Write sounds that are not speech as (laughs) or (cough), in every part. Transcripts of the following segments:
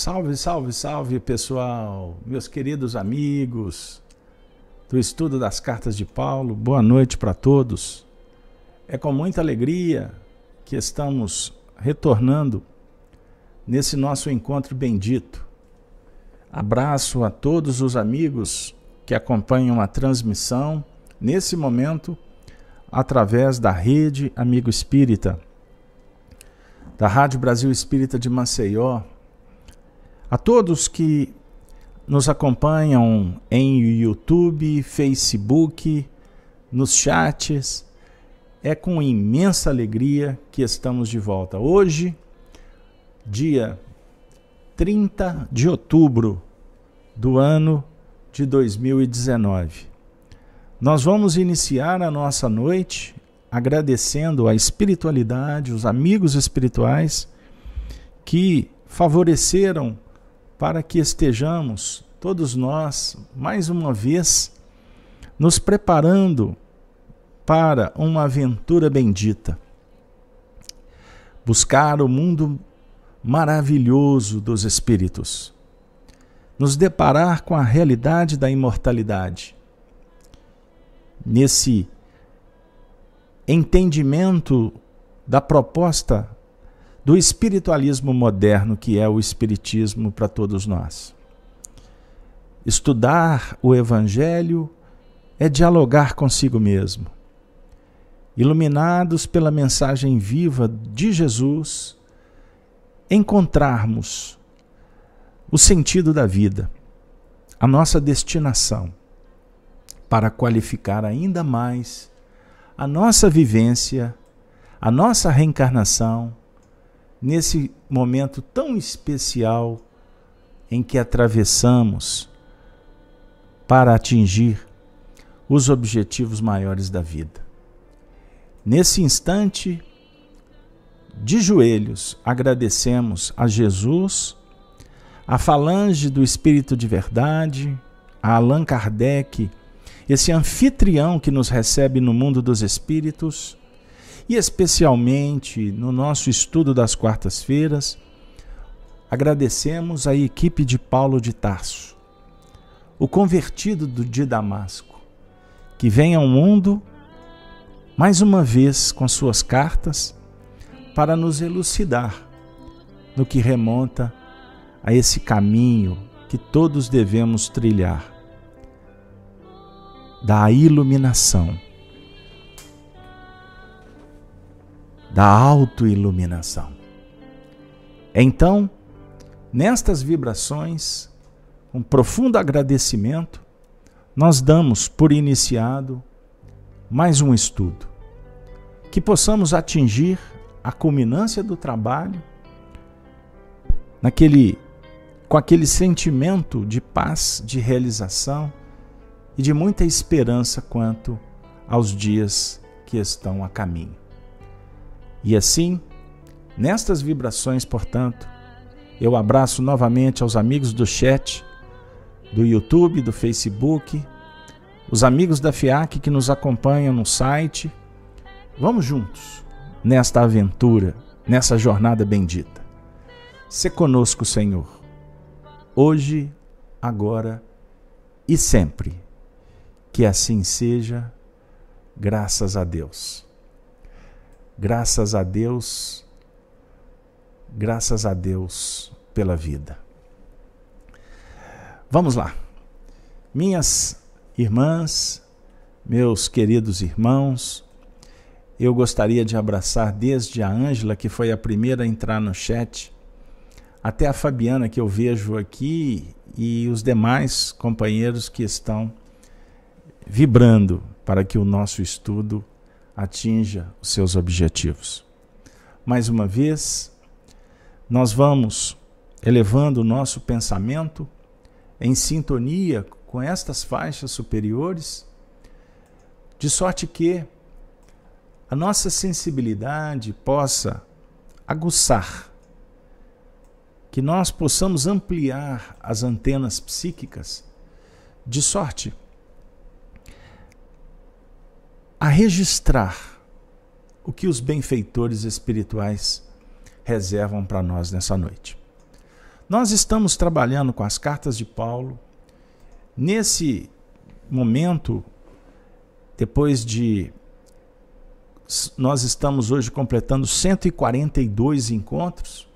Salve, salve, salve, pessoal, meus queridos amigos do estudo das cartas de Paulo. Boa noite para todos. É com muita alegria que estamos retornando nesse nosso encontro bendito. Abraço a todos os amigos que acompanham a transmissão nesse momento através da rede Amigo Espírita, da Rádio Brasil Espírita de Maceió a todos que nos acompanham em YouTube, Facebook, nos chats, é com imensa alegria que estamos de volta. Hoje, dia 30 de outubro do ano de 2019. Nós vamos iniciar a nossa noite agradecendo a espiritualidade, os amigos espirituais que favoreceram para que estejamos, todos nós, mais uma vez, nos preparando para uma aventura bendita. Buscar o mundo maravilhoso dos espíritos. Nos deparar com a realidade da imortalidade. Nesse entendimento da proposta do espiritualismo moderno que é o espiritismo para todos nós. Estudar o evangelho é dialogar consigo mesmo. Iluminados pela mensagem viva de Jesus, encontrarmos o sentido da vida, a nossa destinação, para qualificar ainda mais a nossa vivência, a nossa reencarnação nesse momento tão especial em que atravessamos para atingir os objetivos maiores da vida. Nesse instante, de joelhos, agradecemos a Jesus, a Falange do Espírito de Verdade, a Allan Kardec, esse anfitrião que nos recebe no mundo dos espíritos e especialmente no nosso estudo das quartas-feiras, agradecemos a equipe de Paulo de Tarso, o convertido de Damasco, que vem ao mundo mais uma vez com suas cartas para nos elucidar no que remonta a esse caminho que todos devemos trilhar da iluminação da autoiluminação. Então, nestas vibrações, um profundo agradecimento, nós damos por iniciado mais um estudo. Que possamos atingir a culminância do trabalho naquele com aquele sentimento de paz, de realização e de muita esperança quanto aos dias que estão a caminho. E assim, nestas vibrações, portanto, eu abraço novamente aos amigos do chat, do YouTube, do Facebook, os amigos da FIAC que nos acompanham no site. Vamos juntos nesta aventura, nessa jornada bendita. Se conosco, Senhor, hoje, agora e sempre. Que assim seja, graças a Deus. Graças a Deus, graças a Deus pela vida. Vamos lá. Minhas irmãs, meus queridos irmãos, eu gostaria de abraçar desde a Ângela, que foi a primeira a entrar no chat, até a Fabiana, que eu vejo aqui, e os demais companheiros que estão vibrando para que o nosso estudo atinja os seus objetivos. Mais uma vez, nós vamos elevando o nosso pensamento em sintonia com estas faixas superiores, de sorte que a nossa sensibilidade possa aguçar, que nós possamos ampliar as antenas psíquicas, de sorte que a registrar o que os benfeitores espirituais reservam para nós nessa noite. Nós estamos trabalhando com as cartas de Paulo. Nesse momento, depois de. Nós estamos hoje completando 142 encontros.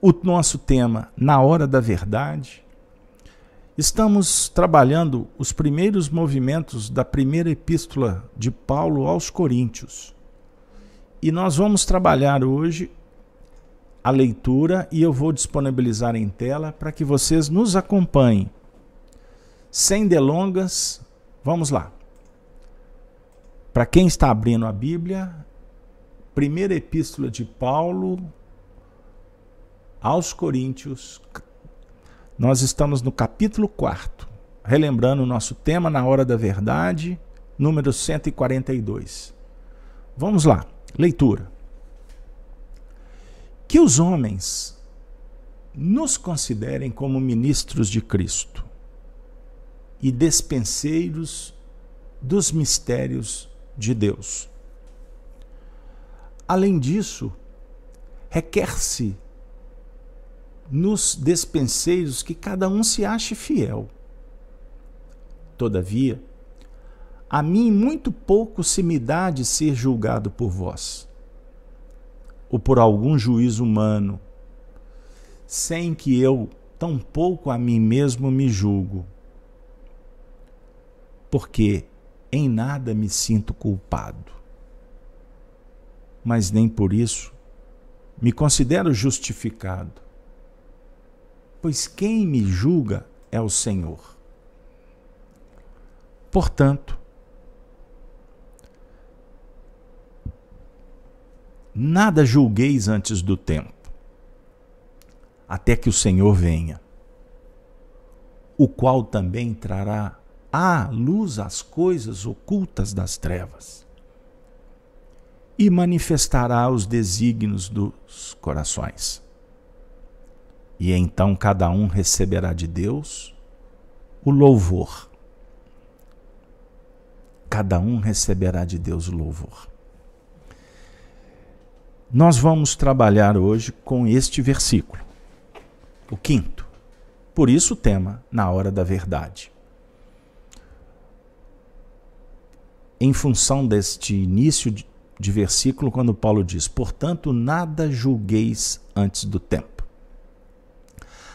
O nosso tema, Na Hora da Verdade. Estamos trabalhando os primeiros movimentos da primeira epístola de Paulo aos Coríntios. E nós vamos trabalhar hoje a leitura e eu vou disponibilizar em tela para que vocês nos acompanhem. Sem delongas, vamos lá. Para quem está abrindo a Bíblia, primeira epístola de Paulo aos Coríntios, nós estamos no capítulo 4, relembrando o nosso tema na hora da verdade, número 142. Vamos lá, leitura. Que os homens nos considerem como ministros de Cristo e despenseiros dos mistérios de Deus. Além disso, requer-se nos despenseiros que cada um se ache fiel. Todavia, a mim muito pouco se me dá de ser julgado por vós, ou por algum juiz humano, sem que eu tampouco a mim mesmo me julgo, porque em nada me sinto culpado. Mas nem por isso me considero justificado pois quem me julga é o Senhor. Portanto, nada julgueis antes do tempo, até que o Senhor venha, o qual também trará à luz as coisas ocultas das trevas e manifestará os desígnios dos corações e então cada um receberá de Deus o louvor. Cada um receberá de Deus o louvor. Nós vamos trabalhar hoje com este versículo, o quinto. Por isso o tema, na hora da verdade. Em função deste início de versículo, quando Paulo diz: Portanto, nada julgueis antes do tempo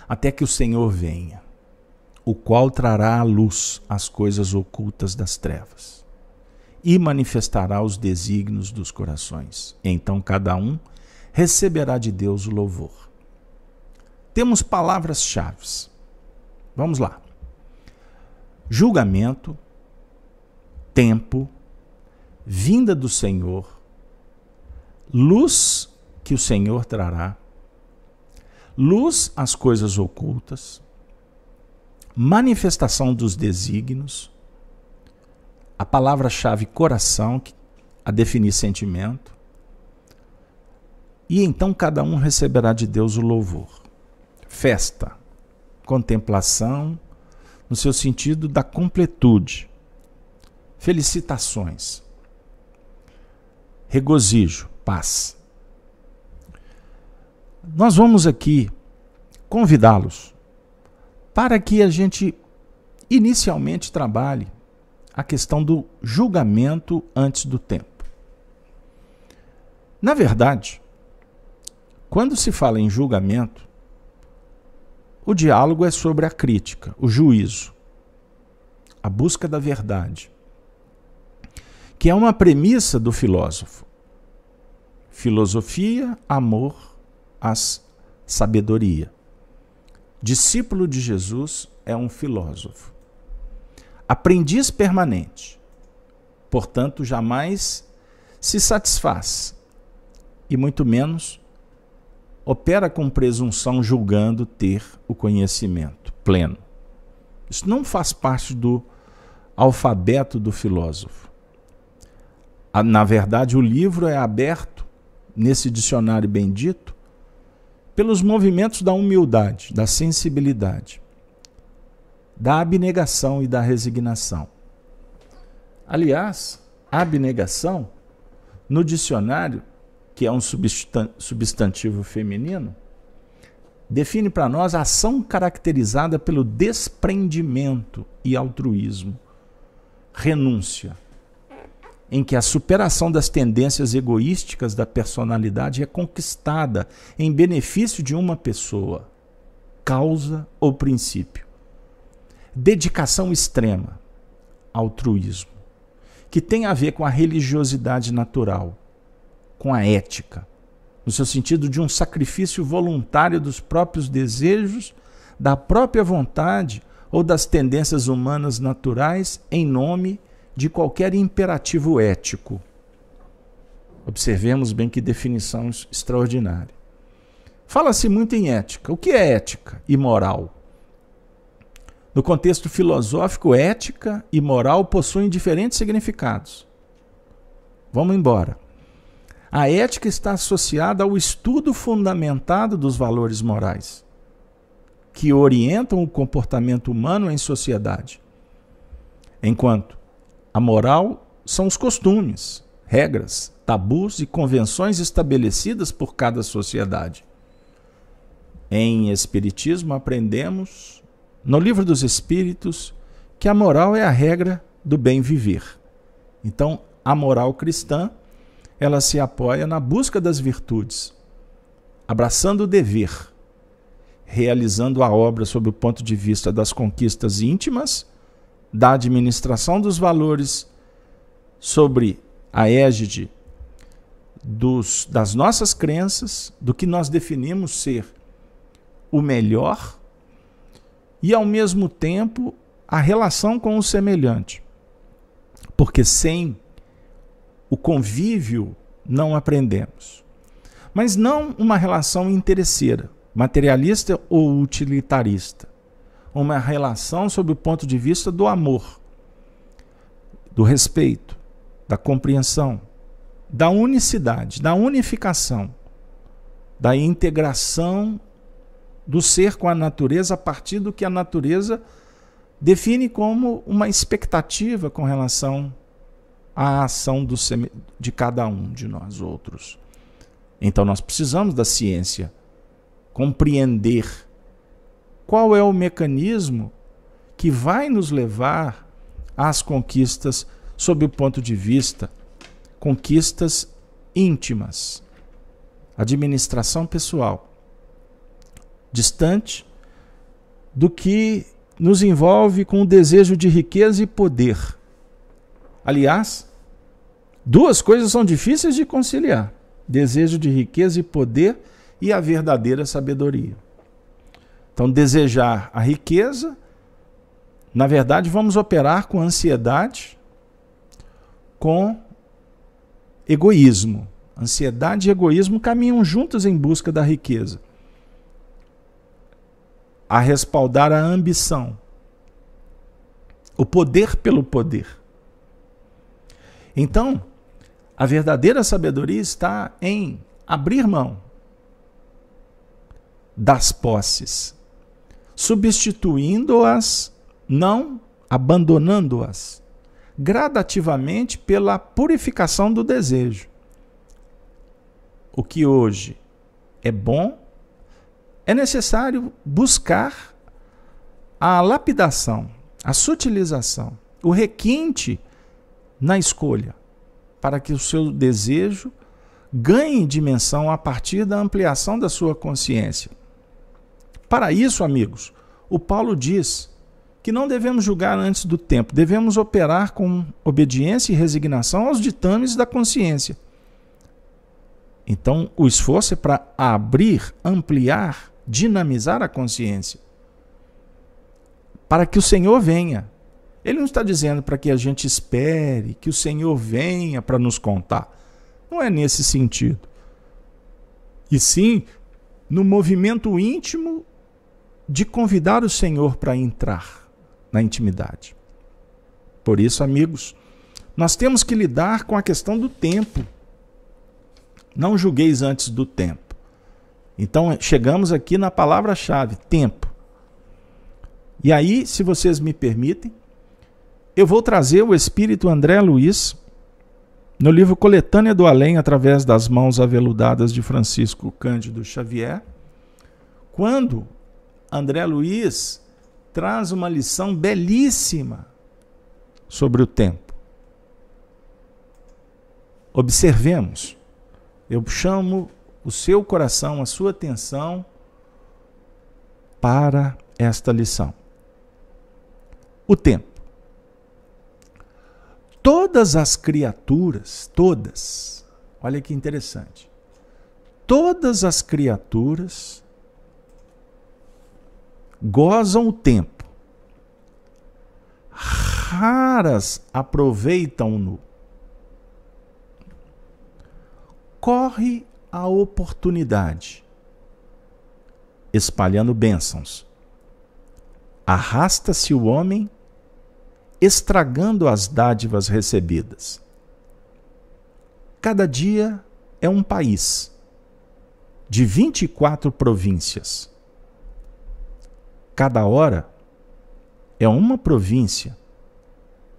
até que o Senhor venha, o qual trará à luz as coisas ocultas das trevas e manifestará os desígnios dos corações. Então cada um receberá de Deus o louvor. Temos palavras-chave. Vamos lá. Julgamento, tempo, vinda do Senhor, luz que o Senhor trará luz às coisas ocultas, manifestação dos desígnios, a palavra-chave coração, a definir sentimento, e então cada um receberá de Deus o louvor. Festa, contemplação, no seu sentido da completude, felicitações, regozijo, paz nós vamos aqui convidá-los para que a gente inicialmente trabalhe a questão do julgamento antes do tempo. Na verdade, quando se fala em julgamento, o diálogo é sobre a crítica, o juízo, a busca da verdade, que é uma premissa do filósofo. Filosofia, amor a sabedoria. Discípulo de Jesus é um filósofo. Aprendiz permanente. Portanto, jamais se satisfaz e muito menos opera com presunção julgando ter o conhecimento pleno. Isso não faz parte do alfabeto do filósofo. Na verdade, o livro é aberto nesse dicionário bendito pelos movimentos da humildade, da sensibilidade, da abnegação e da resignação. Aliás, abnegação, no dicionário, que é um substantivo feminino, define para nós a ação caracterizada pelo desprendimento e altruísmo, renúncia em que a superação das tendências egoísticas da personalidade é conquistada em benefício de uma pessoa, causa ou princípio. Dedicação extrema, altruísmo, que tem a ver com a religiosidade natural, com a ética, no seu sentido de um sacrifício voluntário dos próprios desejos, da própria vontade ou das tendências humanas naturais em nome de qualquer imperativo ético. Observemos bem que definição extraordinária. Fala-se muito em ética. O que é ética e moral? No contexto filosófico, ética e moral possuem diferentes significados. Vamos embora. A ética está associada ao estudo fundamentado dos valores morais, que orientam o comportamento humano em sociedade. Enquanto a moral são os costumes, regras, tabus e convenções estabelecidas por cada sociedade. Em Espiritismo, aprendemos, no Livro dos Espíritos, que a moral é a regra do bem viver. Então, a moral cristã, ela se apoia na busca das virtudes, abraçando o dever, realizando a obra sob o ponto de vista das conquistas íntimas da administração dos valores sobre a égide dos, das nossas crenças, do que nós definimos ser o melhor e, ao mesmo tempo, a relação com o semelhante. Porque sem o convívio não aprendemos. Mas não uma relação interesseira, materialista ou utilitarista, uma relação sob o ponto de vista do amor, do respeito, da compreensão, da unicidade, da unificação, da integração do ser com a natureza a partir do que a natureza define como uma expectativa com relação à ação do, de cada um de nós outros. Então nós precisamos da ciência compreender qual é o mecanismo que vai nos levar às conquistas sob o ponto de vista conquistas íntimas, administração pessoal, distante do que nos envolve com o desejo de riqueza e poder. Aliás, duas coisas são difíceis de conciliar: desejo de riqueza e poder e a verdadeira sabedoria. Então, desejar a riqueza, na verdade, vamos operar com ansiedade, com egoísmo. Ansiedade e egoísmo caminham juntos em busca da riqueza. A respaldar a ambição, o poder pelo poder. Então, a verdadeira sabedoria está em abrir mão das posses substituindo-as, não abandonando-as, gradativamente pela purificação do desejo. O que hoje é bom, é necessário buscar a lapidação, a sutilização, o requinte na escolha, para que o seu desejo ganhe dimensão a partir da ampliação da sua consciência. Para isso, amigos, o Paulo diz que não devemos julgar antes do tempo, devemos operar com obediência e resignação aos ditames da consciência. Então, o esforço é para abrir, ampliar, dinamizar a consciência, para que o Senhor venha. Ele não está dizendo para que a gente espere que o Senhor venha para nos contar. Não é nesse sentido. E sim no movimento íntimo de convidar o Senhor para entrar na intimidade. Por isso, amigos, nós temos que lidar com a questão do tempo. Não julgueis antes do tempo. Então, chegamos aqui na palavra-chave: tempo. E aí, se vocês me permitem, eu vou trazer o espírito André Luiz no livro Coletânea do Além, através das mãos aveludadas de Francisco Cândido Xavier, quando André Luiz traz uma lição belíssima sobre o tempo. Observemos. Eu chamo o seu coração, a sua atenção para esta lição. O tempo. Todas as criaturas, todas, olha que interessante, todas as criaturas gozam o tempo, raras aproveitam-no. Corre a oportunidade, espalhando bênçãos. Arrasta-se o homem, estragando as dádivas recebidas. Cada dia é um país, de 24 províncias cada hora é uma província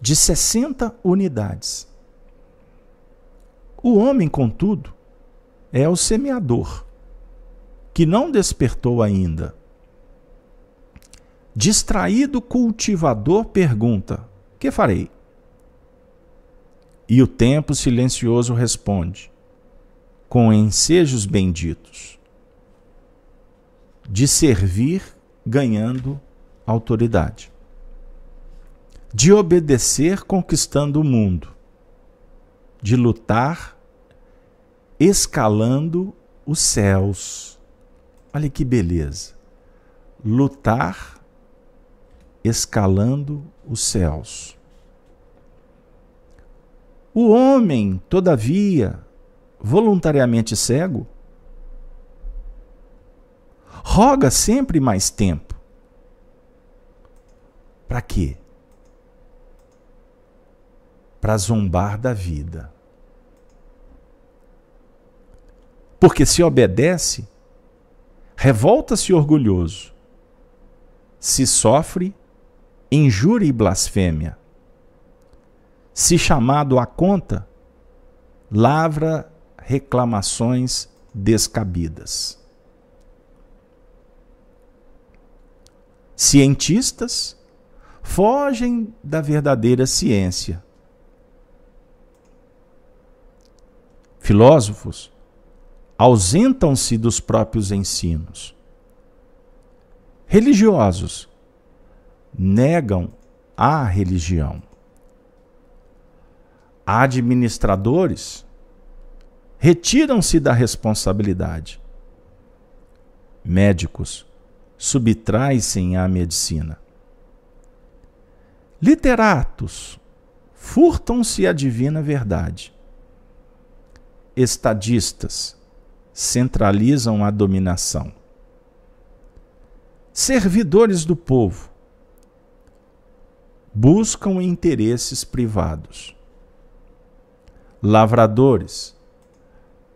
de 60 unidades. O homem, contudo, é o semeador, que não despertou ainda. Distraído cultivador pergunta: Que farei? E o tempo silencioso responde: Com ensejos benditos, de servir ganhando autoridade. De obedecer, conquistando o mundo. De lutar, escalando os céus. Olha que beleza. Lutar, escalando os céus. O homem, todavia, voluntariamente cego, roga sempre mais tempo. Para quê? Para zombar da vida. Porque se obedece, revolta-se orgulhoso, se sofre injúria e blasfêmia. Se chamado à conta, lavra reclamações descabidas. cientistas fogem da verdadeira ciência. Filósofos ausentam-se dos próprios ensinos. Religiosos negam a religião. Administradores retiram-se da responsabilidade. Médicos subtrai-se à medicina. Literatos furtam-se à divina verdade. Estadistas centralizam a dominação. Servidores do povo buscam interesses privados. Lavradores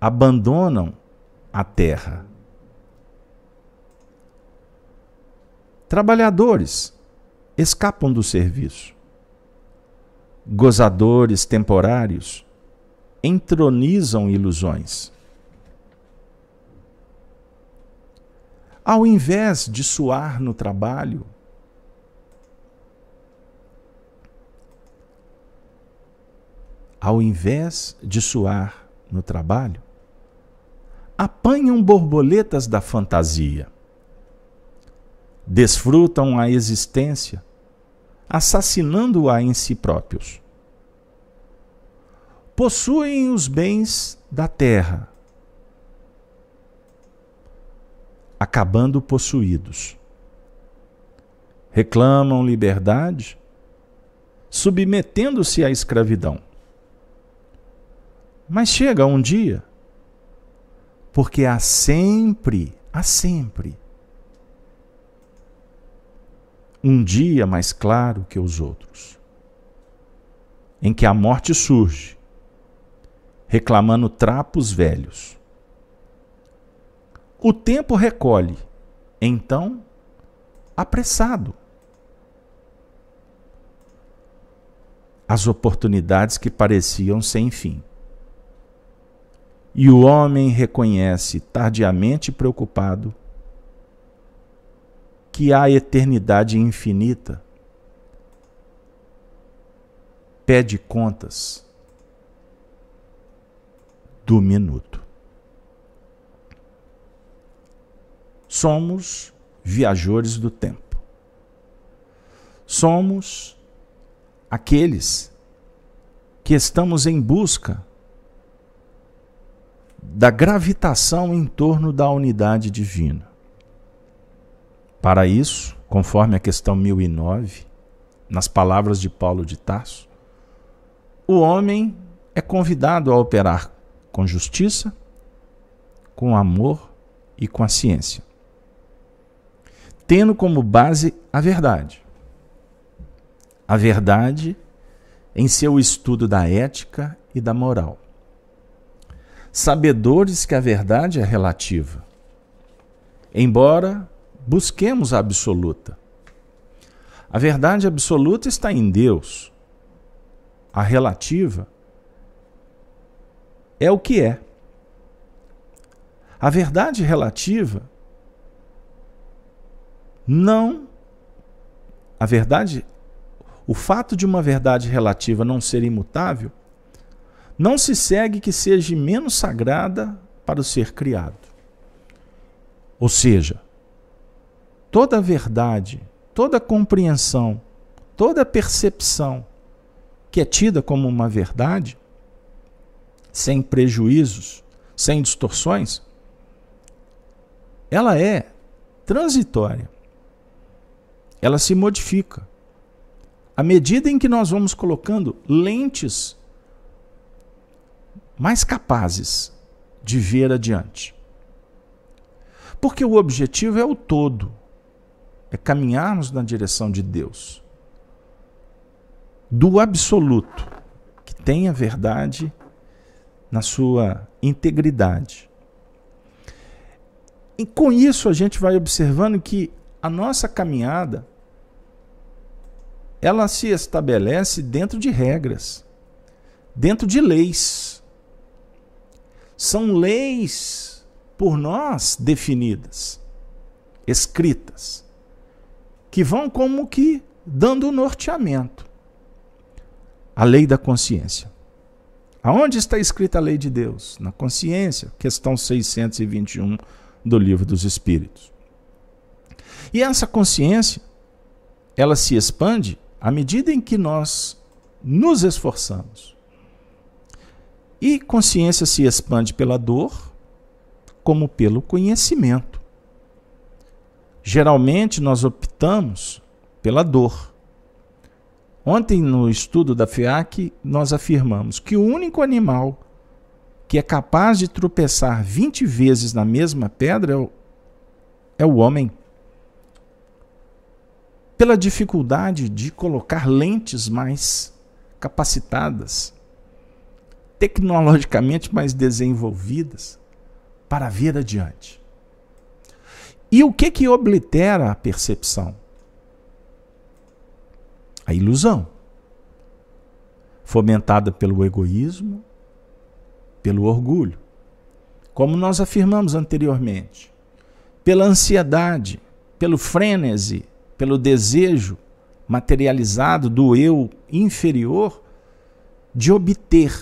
abandonam a terra Trabalhadores escapam do serviço. Gozadores temporários entronizam ilusões. Ao invés de suar no trabalho, ao invés de suar no trabalho, apanham borboletas da fantasia desfrutam a existência, assassinando-a em si próprios. Possuem os bens da terra, acabando possuídos. Reclamam liberdade, submetendo-se à escravidão. Mas chega um dia, porque há sempre, há sempre um dia mais claro que os outros, em que a morte surge, reclamando trapos velhos. O tempo recolhe, então, apressado. As oportunidades que pareciam sem fim. E o homem reconhece, tardiamente preocupado, que a eternidade infinita pede contas do minuto. Somos viajores do tempo. Somos aqueles que estamos em busca da gravitação em torno da unidade divina. Para isso, conforme a questão 1009, nas palavras de Paulo de Tarso, o homem é convidado a operar com justiça, com amor e com a ciência, tendo como base a verdade. A verdade em seu estudo da ética e da moral. Sabedores que a verdade é relativa, embora busquemos a absoluta. A verdade absoluta está em Deus. A relativa é o que é. A verdade relativa não. A verdade. O fato de uma verdade relativa não ser imutável não se segue que seja menos sagrada para o ser criado. Ou seja, toda a verdade, toda a compreensão, toda a percepção que é tida como uma verdade, sem prejuízos, sem distorções, ela é transitória. Ela se modifica. À medida em que nós vamos colocando lentes mais capazes de ver adiante. Porque o objetivo é o todo é caminharmos na direção de Deus. Do absoluto, que tem a verdade na sua integridade. E com isso a gente vai observando que a nossa caminhada ela se estabelece dentro de regras, dentro de leis. São leis por nós definidas, escritas que vão como que dando o norteamento. A lei da consciência. Aonde está escrita a lei de Deus? Na consciência, questão 621 do Livro dos Espíritos. E essa consciência, ela se expande à medida em que nós nos esforçamos. E consciência se expande pela dor como pelo conhecimento. Geralmente nós optamos pela dor. Ontem, no estudo da FIAC, nós afirmamos que o único animal que é capaz de tropeçar 20 vezes na mesma pedra é o, é o homem. Pela dificuldade de colocar lentes mais capacitadas, tecnologicamente mais desenvolvidas, para ver adiante. E o que que oblitera a percepção? A ilusão, fomentada pelo egoísmo, pelo orgulho, como nós afirmamos anteriormente, pela ansiedade, pelo frênese, pelo desejo materializado do eu inferior de obter,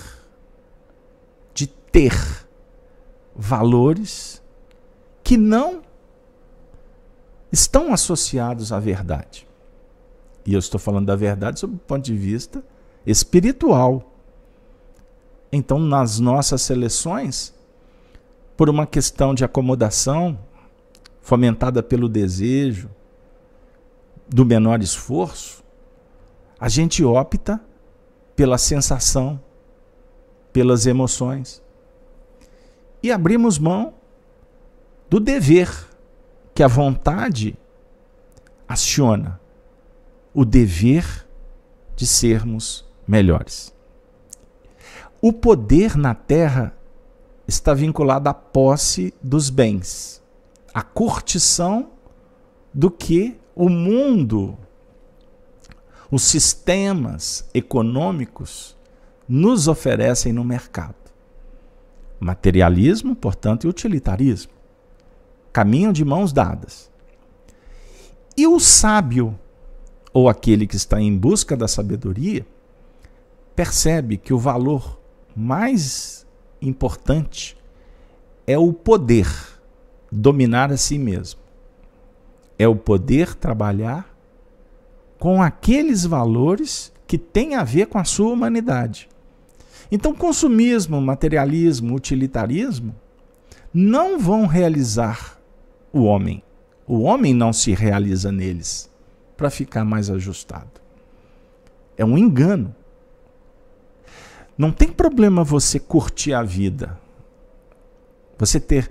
de ter valores que não estão associados à verdade. E eu estou falando da verdade sob o ponto de vista espiritual. Então, nas nossas seleções, por uma questão de acomodação, fomentada pelo desejo, do menor esforço, a gente opta pela sensação, pelas emoções. E abrimos mão do dever que a vontade aciona o dever de sermos melhores. O poder na terra está vinculado à posse dos bens, à curtição do que o mundo, os sistemas econômicos nos oferecem no mercado. Materialismo, portanto, e utilitarismo caminham de mãos dadas. E o sábio, ou aquele que está em busca da sabedoria, percebe que o valor mais importante é o poder dominar a si mesmo. É o poder trabalhar com aqueles valores que têm a ver com a sua humanidade. Então, consumismo, materialismo, utilitarismo não vão realizar o homem. O homem não se realiza neles para ficar mais ajustado. É um engano. Não tem problema você curtir a vida. Você ter,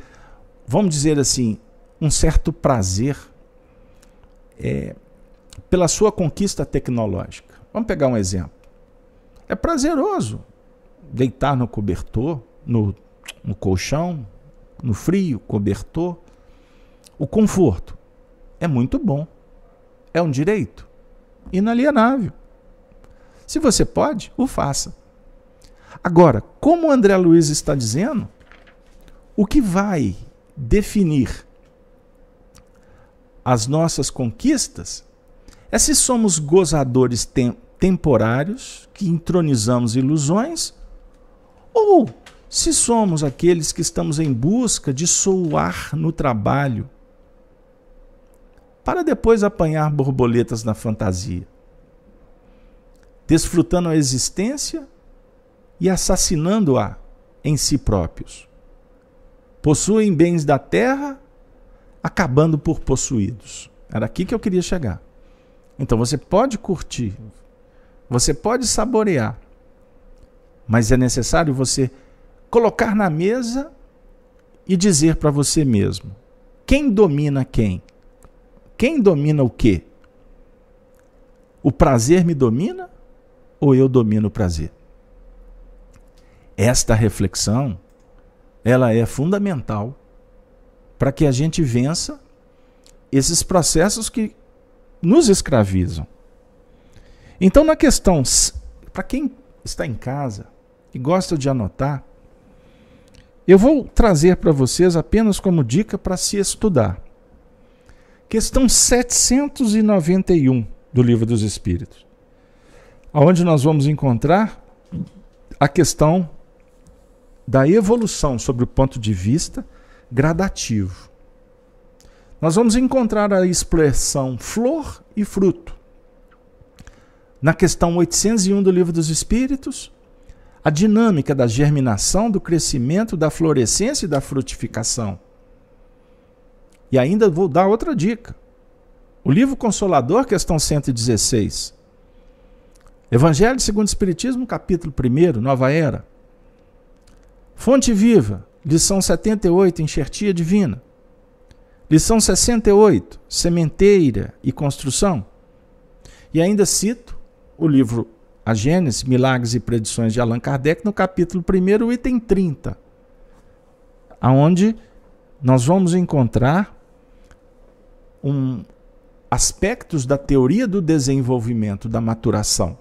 vamos dizer assim, um certo prazer é, pela sua conquista tecnológica. Vamos pegar um exemplo. É prazeroso deitar no cobertor, no, no colchão, no frio, cobertor, o conforto é muito bom. É um direito inalienável. Se você pode, o faça. Agora, como o André Luiz está dizendo, o que vai definir as nossas conquistas é se somos gozadores tem temporários que entronizamos ilusões ou se somos aqueles que estamos em busca de soar no trabalho para depois apanhar borboletas na fantasia, desfrutando a existência e assassinando-a em si próprios. Possuem bens da terra, acabando por possuídos. Era aqui que eu queria chegar. Então você pode curtir, você pode saborear, mas é necessário você colocar na mesa e dizer para você mesmo: quem domina quem? Quem domina o quê? O prazer me domina ou eu domino o prazer? Esta reflexão, ela é fundamental para que a gente vença esses processos que nos escravizam. Então, na questão, para quem está em casa e gosta de anotar, eu vou trazer para vocês apenas como dica para se estudar questão 791 do Livro dos Espíritos, aonde nós vamos encontrar a questão da evolução sobre o ponto de vista gradativo. Nós vamos encontrar a expressão flor e fruto. Na questão 801 do Livro dos Espíritos, a dinâmica da germinação, do crescimento, da florescência e da frutificação. E ainda vou dar outra dica. O livro Consolador, questão 116. Evangelho segundo o Espiritismo, capítulo 1, Nova Era. Fonte Viva, lição 78, Enxertia Divina. Lição 68, Sementeira e Construção. E ainda cito o livro A Gênese, Milagres e Predições de Allan Kardec, no capítulo 1, item 30, aonde nós vamos encontrar um, aspectos da teoria do desenvolvimento da maturação.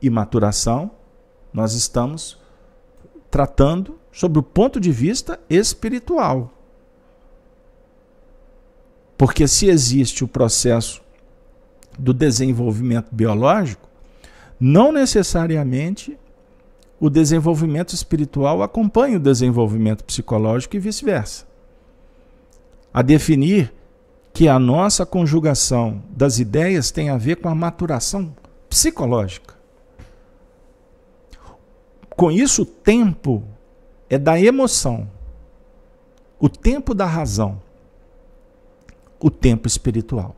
E maturação, nós estamos tratando sobre o ponto de vista espiritual. Porque se existe o processo do desenvolvimento biológico, não necessariamente o desenvolvimento espiritual acompanha o desenvolvimento psicológico e vice-versa. A definir que a nossa conjugação das ideias tem a ver com a maturação psicológica. Com isso, o tempo é da emoção, o tempo da razão, o tempo espiritual.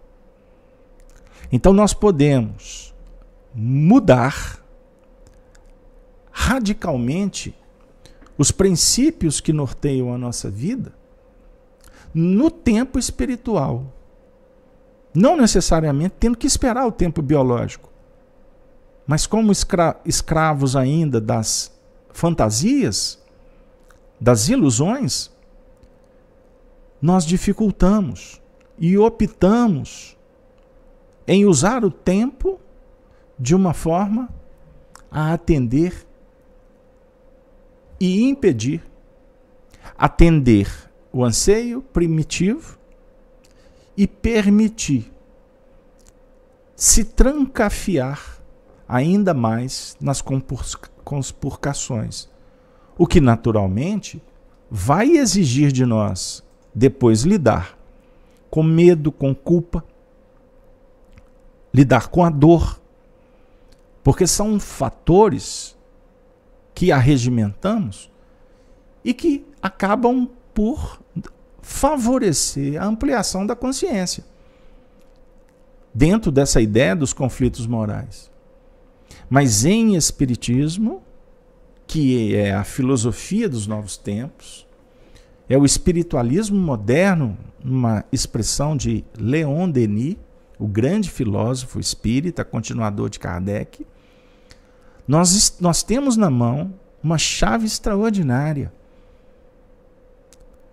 Então, nós podemos mudar radicalmente os princípios que norteiam a nossa vida no tempo espiritual. Não necessariamente tendo que esperar o tempo biológico. Mas como escra escravos ainda das fantasias, das ilusões, nós dificultamos e optamos em usar o tempo de uma forma a atender e impedir. Atender o anseio primitivo e permitir se trancafiar ainda mais nas conspurcações, o que naturalmente vai exigir de nós depois lidar com medo, com culpa, lidar com a dor, porque são fatores que arregimentamos e que acabam por favorecer a ampliação da consciência dentro dessa ideia dos conflitos morais. Mas em espiritismo, que é a filosofia dos novos tempos, é o espiritualismo moderno, uma expressão de Léon Denis, o grande filósofo espírita, continuador de Kardec, nós, nós temos na mão uma chave extraordinária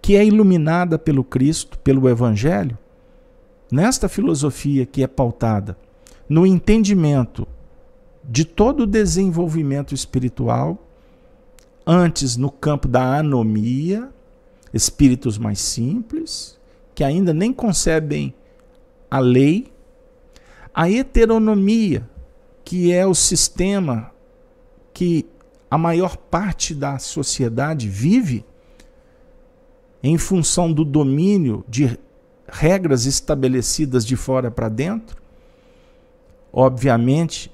que é iluminada pelo Cristo, pelo Evangelho, nesta filosofia que é pautada no entendimento de todo o desenvolvimento espiritual, antes no campo da anomia, espíritos mais simples, que ainda nem concebem a lei, a heteronomia, que é o sistema que a maior parte da sociedade vive em função do domínio de regras estabelecidas de fora para dentro, obviamente,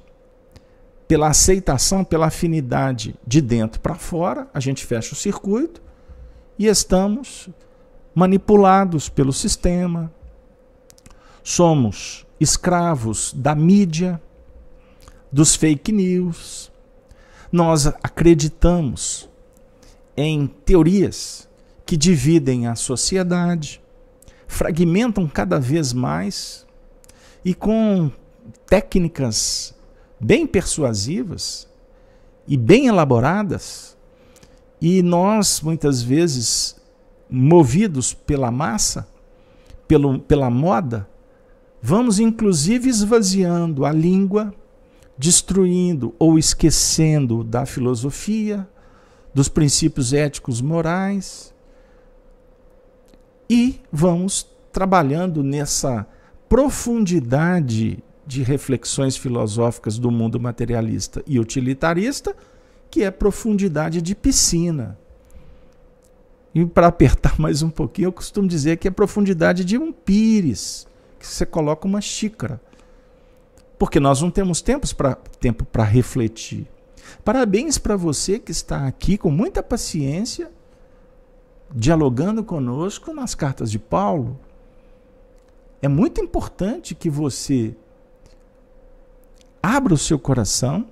pela aceitação, pela afinidade de dentro para fora, a gente fecha o circuito e estamos manipulados pelo sistema, somos escravos da mídia, dos fake news. Nós acreditamos em teorias que dividem a sociedade, fragmentam cada vez mais e com técnicas bem persuasivas e bem elaboradas, e nós muitas vezes movidos pela massa, pelo, pela moda, vamos inclusive esvaziando a língua, destruindo ou esquecendo da filosofia, dos princípios éticos morais e vamos trabalhando nessa profundidade de reflexões filosóficas do mundo materialista e utilitarista, que é profundidade de piscina. E para apertar (laughs) mais um pouquinho, eu costumo dizer que é profundidade de um pires, que você coloca uma xícara. Porque nós não temos tempos pra, tempo para refletir. Parabéns para você que está aqui com muita paciência dialogando conosco nas cartas de Paulo. É muito importante que você abra o seu coração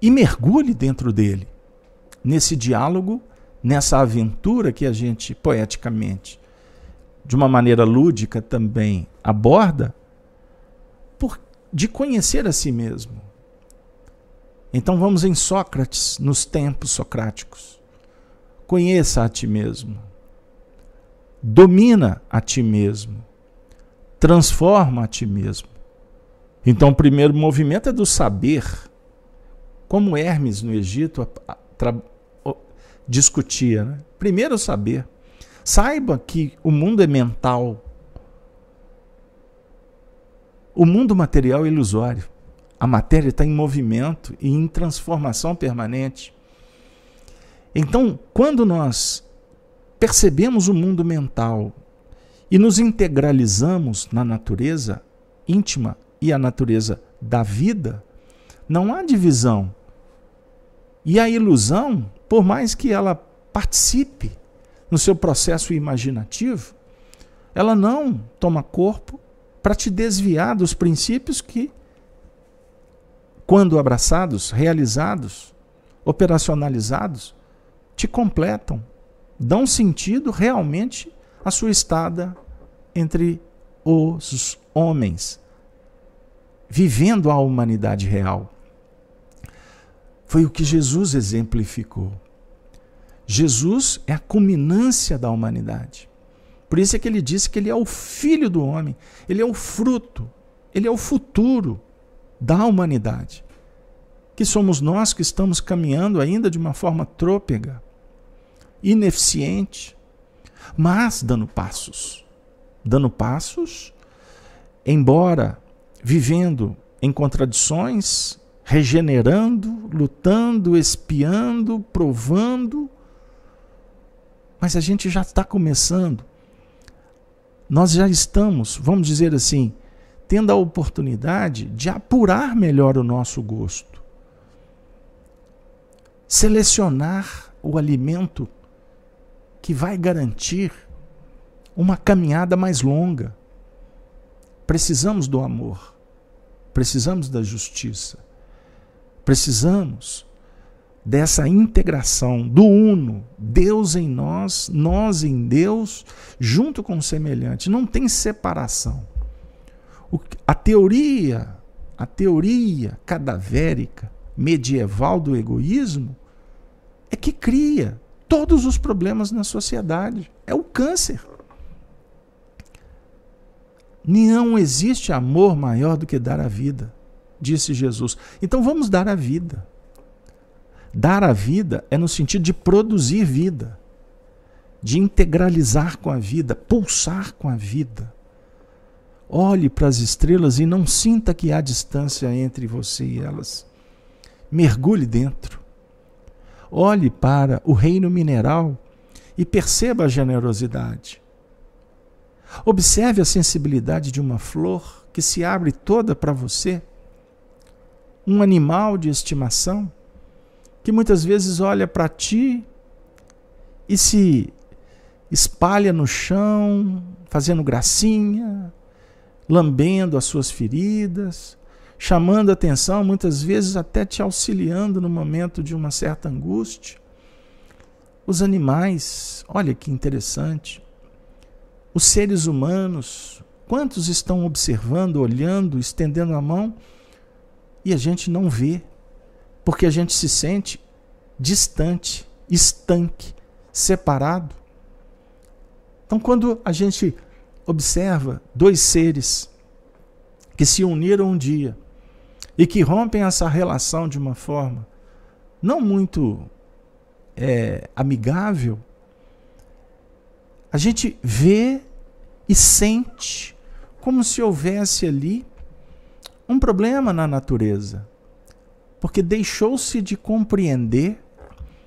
e mergulhe dentro dele, nesse diálogo, nessa aventura que a gente poeticamente, de uma maneira lúdica também, aborda, por, de conhecer a si mesmo. Então vamos em Sócrates, nos tempos socráticos. Conheça a ti mesmo. Domina a ti mesmo. Transforma a ti mesmo. Então, o primeiro movimento é do saber. Como Hermes no Egito discutia. Né? Primeiro, saber. Saiba que o mundo é mental. O mundo material é ilusório. A matéria está em movimento e em transformação permanente. Então, quando nós percebemos o mundo mental e nos integralizamos na natureza íntima e a natureza da vida, não há divisão. E a ilusão, por mais que ela participe no seu processo imaginativo, ela não toma corpo para te desviar dos princípios que, quando abraçados, realizados, operacionalizados, te completam, dão sentido realmente à sua estada entre os homens, vivendo a humanidade real. Foi o que Jesus exemplificou. Jesus é a culminância da humanidade. Por isso é que ele disse que ele é o filho do homem, ele é o fruto, ele é o futuro da humanidade. Que somos nós que estamos caminhando ainda de uma forma trôpega, ineficiente, mas dando passos. Dando passos, embora vivendo em contradições, regenerando, lutando, espiando, provando, mas a gente já está começando. Nós já estamos, vamos dizer assim, tendo a oportunidade de apurar melhor o nosso gosto, selecionar o alimento que vai garantir uma caminhada mais longa. Precisamos do amor, precisamos da justiça, precisamos dessa integração do uno, Deus em nós, nós em Deus, junto com o semelhante. Não tem separação. O, a teoria, a teoria cadavérica medieval do egoísmo é que cria todos os problemas na sociedade. É o câncer. Não existe amor maior do que dar a vida, disse Jesus. Então vamos dar a vida. Dar a vida é no sentido de produzir vida, de integralizar com a vida, pulsar com a vida. Olhe para as estrelas e não sinta que há distância entre você e elas. Mergulhe dentro. Olhe para o reino mineral e perceba a generosidade. Observe a sensibilidade de uma flor que se abre toda para você. Um animal de estimação que muitas vezes olha para ti e se espalha no chão, fazendo gracinha, lambendo as suas feridas, chamando atenção, muitas vezes até te auxiliando no momento de uma certa angústia. Os animais, olha que interessante. Os seres humanos, quantos estão observando, olhando, estendendo a mão e a gente não vê, porque a gente se sente distante, estanque, separado. Então, quando a gente observa dois seres que se uniram um dia e que rompem essa relação de uma forma não muito é, amigável, a gente vê e sente como se houvesse ali um problema na natureza, porque deixou-se de compreender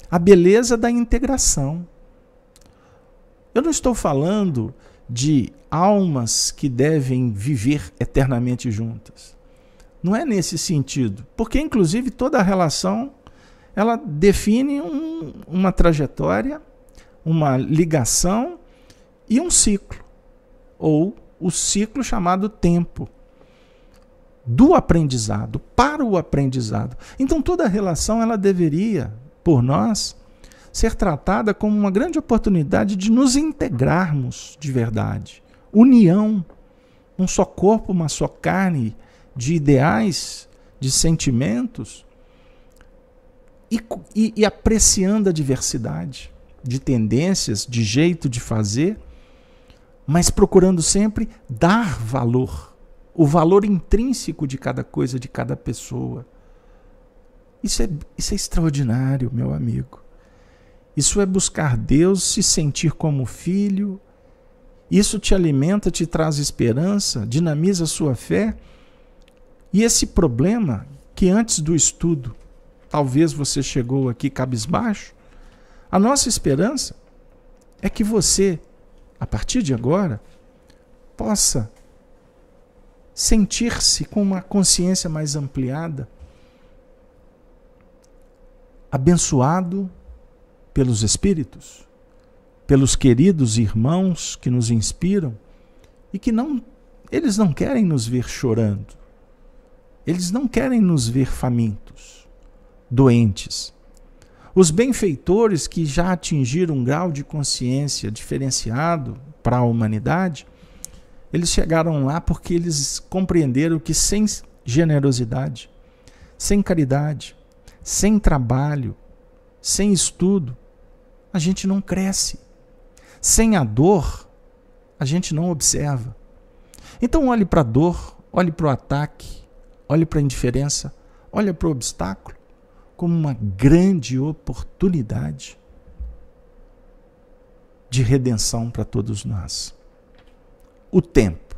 a beleza da integração. Eu não estou falando de almas que devem viver eternamente juntas. Não é nesse sentido. Porque, inclusive, toda relação ela define um, uma trajetória, uma ligação e um ciclo, ou o ciclo chamado tempo do aprendizado para o aprendizado. Então toda relação ela deveria, por nós, ser tratada como uma grande oportunidade de nos integrarmos de verdade. União, um só corpo, uma só carne, de ideais, de sentimentos, e, e, e apreciando a diversidade de tendências, de jeito de fazer, mas procurando sempre dar valor, o valor intrínseco de cada coisa, de cada pessoa. Isso é, isso é extraordinário, meu amigo. Isso é buscar Deus, se sentir como filho. Isso te alimenta, te traz esperança, dinamiza a sua fé e esse problema, que antes do estudo, talvez você chegou aqui cabisbaixo, a nossa esperança é que você, a partir de agora, possa sentir-se com uma consciência mais ampliada, abençoado pelos Espíritos, pelos queridos irmãos que nos inspiram e que não, eles não querem nos ver chorando. Eles não querem nos ver famintos, doentes. Os benfeitores que já atingiram um grau de consciência diferenciado para a humanidade, eles chegaram lá porque eles compreenderam que sem generosidade, sem caridade, sem trabalho, sem estudo, a gente não cresce. Sem a dor, a gente não observa. Então olhe para a dor, olhe para o ataque, olhe para a indiferença, olhe para o obstáculo como uma grande oportunidade de redenção para todos nós. O tempo.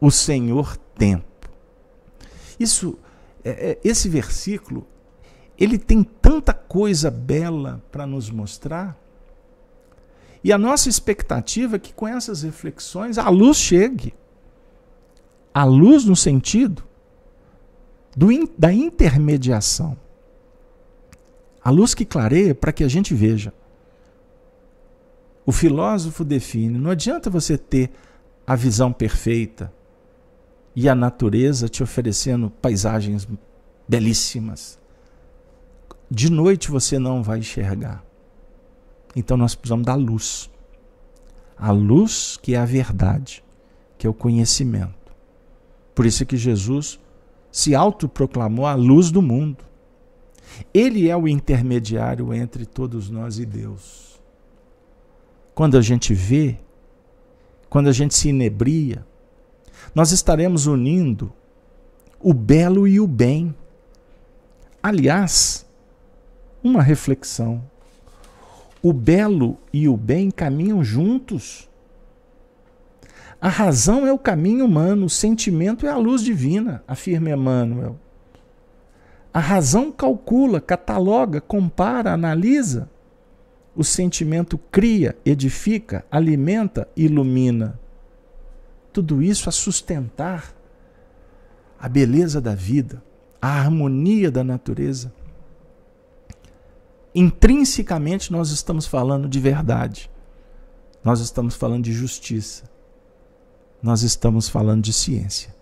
O Senhor tempo. Isso é, é, esse versículo ele tem tanta coisa bela para nos mostrar. E a nossa expectativa é que com essas reflexões a luz chegue. A luz no sentido in, da intermediação. A luz que clareia para que a gente veja. O filósofo define: não adianta você ter a visão perfeita e a natureza te oferecendo paisagens belíssimas. De noite você não vai enxergar. Então nós precisamos da luz. A luz que é a verdade, que é o conhecimento. Por isso que Jesus se autoproclamou a luz do mundo. Ele é o intermediário entre todos nós e Deus. Quando a gente vê, quando a gente se inebria, nós estaremos unindo o belo e o bem. Aliás, uma reflexão. O belo e o bem caminham juntos. A razão é o caminho humano, o sentimento é a luz divina, afirma Emmanuel. A razão calcula, cataloga, compara, analisa. O sentimento cria, edifica, alimenta, ilumina. Tudo isso a sustentar a beleza da vida, a harmonia da natureza. Intrinsecamente, nós estamos falando de verdade, nós estamos falando de justiça, nós estamos falando de ciência.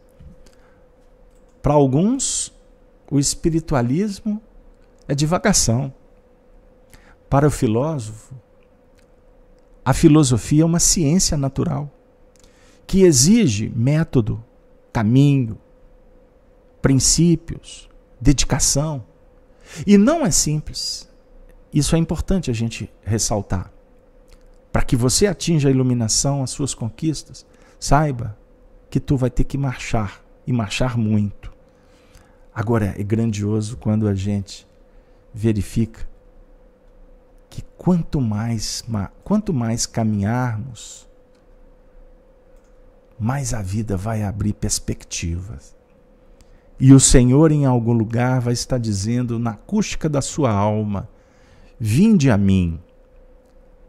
Para alguns, o espiritualismo é divagação. Para o filósofo, a filosofia é uma ciência natural que exige método, caminho, princípios, dedicação. E não é simples. Isso é importante a gente ressaltar. Para que você atinja a iluminação, as suas conquistas, Saiba que tu vai ter que marchar e marchar muito. Agora é grandioso quando a gente verifica que quanto mais, quanto mais caminharmos, mais a vida vai abrir perspectivas. E o Senhor, em algum lugar, vai estar dizendo na acústica da sua alma: Vinde a mim,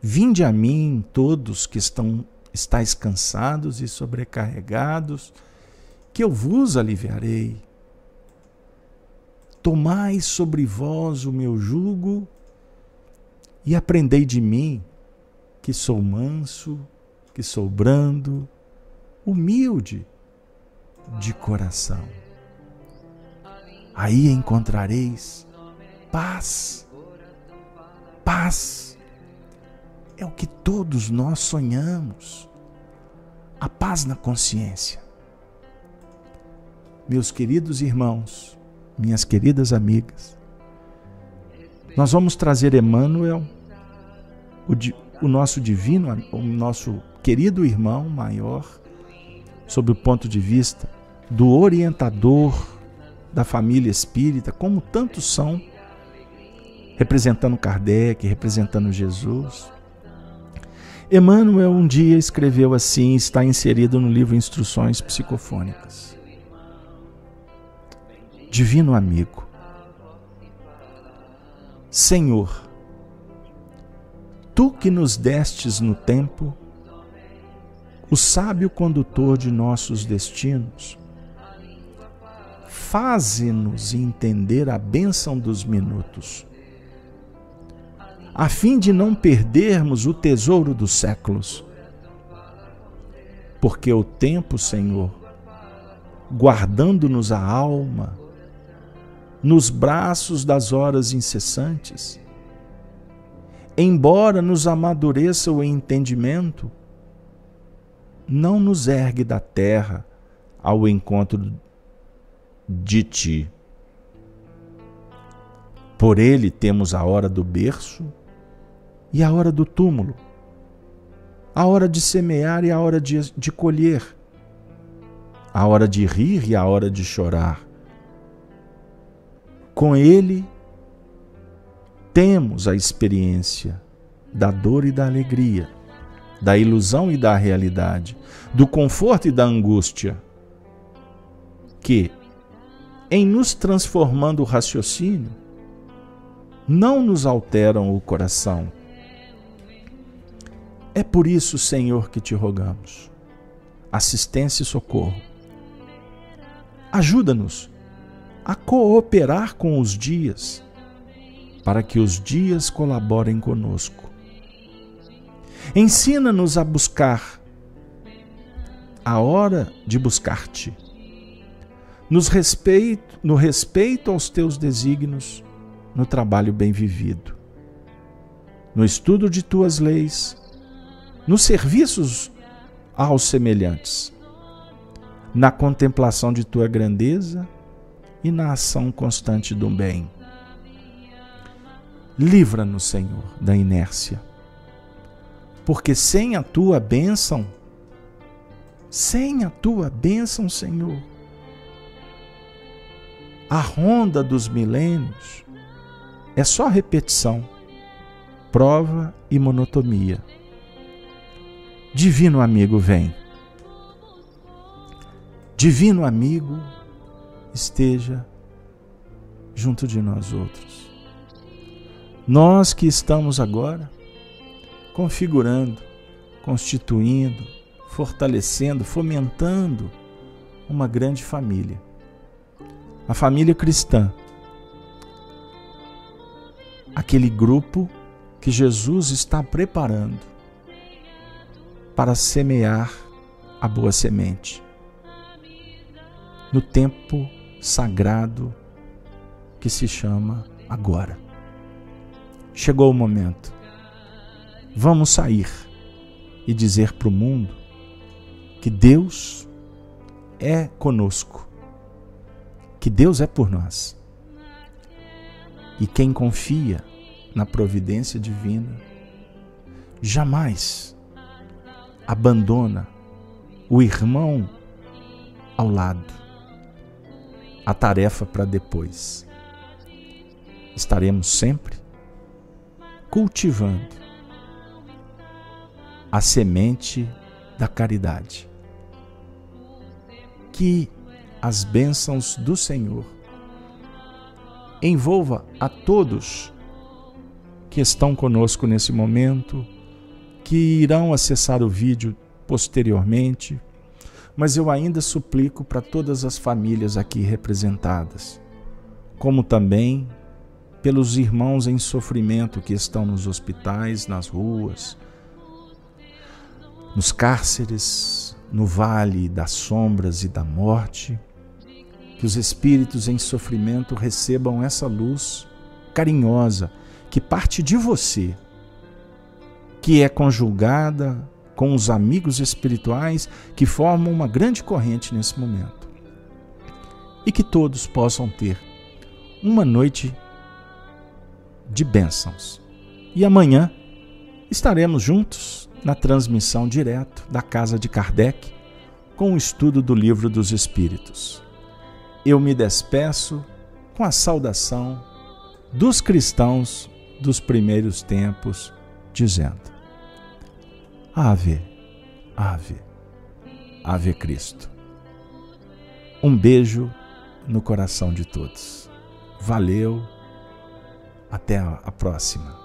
vinde a mim todos que estão Estais cansados e sobrecarregados, que eu vos aliviarei. Tomai sobre vós o meu jugo e aprendei de mim, que sou manso, que sou brando, humilde de coração. Aí encontrareis paz, paz é o que todos nós sonhamos. A paz na consciência. Meus queridos irmãos, minhas queridas amigas, nós vamos trazer Emmanuel, o, di, o nosso divino, o nosso querido irmão maior, sob o ponto de vista do orientador da família espírita, como tantos são, representando Kardec, representando Jesus. Emmanuel um dia escreveu assim, está inserido no livro Instruções Psicofônicas. Divino amigo, Senhor, tu que nos destes no tempo o sábio condutor de nossos destinos, faze-nos entender a bênção dos minutos a fim de não perdermos o tesouro dos séculos. Porque o tempo, Senhor, guardando-nos a alma, nos braços das horas incessantes, embora nos amadureça o entendimento, não nos ergue da terra ao encontro de ti. Por ele temos a hora do berço e a hora do túmulo, a hora de semear e a hora de, de colher, a hora de rir e a hora de chorar. Com Ele temos a experiência da dor e da alegria, da ilusão e da realidade, do conforto e da angústia, que, em nos transformando o raciocínio, não nos alteram o coração, é por isso, Senhor, que te rogamos. Assistência e socorro. Ajuda-nos a cooperar com os dias, para que os dias colaborem conosco. Ensina-nos a buscar a hora de buscar-te. Nos respeito, no respeito aos teus desígnios, no trabalho bem vivido, no estudo de tuas leis, nos serviços aos semelhantes, na contemplação de tua grandeza e na ação constante do bem. Livra-nos, Senhor, da inércia, porque sem a tua bênção, sem a tua bênção, Senhor, a ronda dos milênios é só repetição, prova e monotonia. Divino amigo, vem. Divino amigo, esteja junto de nós outros. Nós que estamos agora configurando, constituindo, fortalecendo, fomentando uma grande família. A família cristã. Aquele grupo que Jesus está preparando para semear a boa semente. No tempo sagrado que se chama agora. Chegou o momento. Vamos sair e dizer para o mundo que Deus é conosco, que Deus é por nós. E quem confia na providência divina jamais abandona o irmão ao lado. A tarefa para depois. Estaremos sempre cultivando a semente da caridade. Que as bênçãos do Senhor envolva a todos que estão conosco nesse momento, que irão acessar o vídeo posteriormente, mas eu ainda suplico para todas as famílias aqui representadas, como também pelos irmãos em sofrimento que estão nos hospitais, nas ruas, nos cárceres, no vale das sombras e da morte, que os espíritos em sofrimento recebam essa luz carinhosa que parte de você que é conjugada com os amigos espirituais que formam uma grande corrente nesse momento. E que todos possam ter uma noite de bênçãos. E amanhã estaremos juntos na transmissão direto da casa de Kardec com o estudo do livro dos Espíritos. Eu me despeço com a saudação dos cristãos dos primeiros tempos, dizendo: Ave, Ave, Ave Cristo. Um beijo no coração de todos. Valeu, até a próxima.